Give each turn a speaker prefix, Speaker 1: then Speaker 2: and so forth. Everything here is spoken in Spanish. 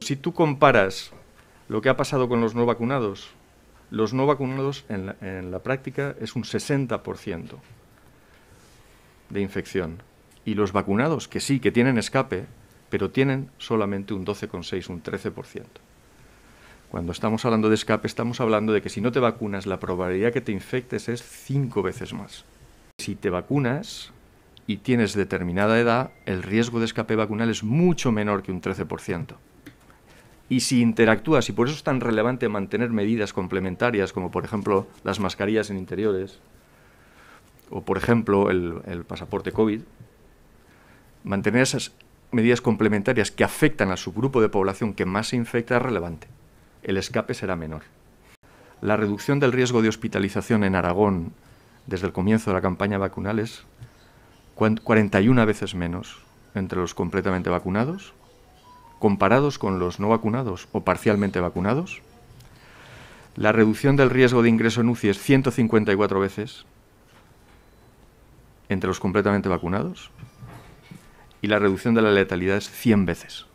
Speaker 1: Si tú comparas lo que ha pasado con los no vacunados, los no vacunados en la, práctica es un 60% de infección. Y los vacunados, que sí, que tienen escape, pero tienen solamente un 12,6, un 13%. Cuando estamos hablando de escape, estamos hablando de que si no te vacunas, la probabilidad que te infectes es cinco veces más. Si te vacunas y tienes determinada edad, el riesgo de escape vacunal es mucho menor que un 13% y si interactúas, y por eso es tan relevante mantener medidas complementarias como por ejemplo las mascarillas en interiores o por ejemplo el, pasaporte COVID, mantener esas medidas complementarias que afectan a su grupo de población que más se infecta es relevante. El escape será menor. La reducción del riesgo de hospitalización en Aragón desde el comienzo de la campaña vacunal es 41 veces menos entre los completamente vacunados comparados con los no vacunados o parcialmente vacunados. La reducción del riesgo de ingreso en UCI es 154 veces entre los completamente vacunados y la reducción de la letalidad es 100 veces.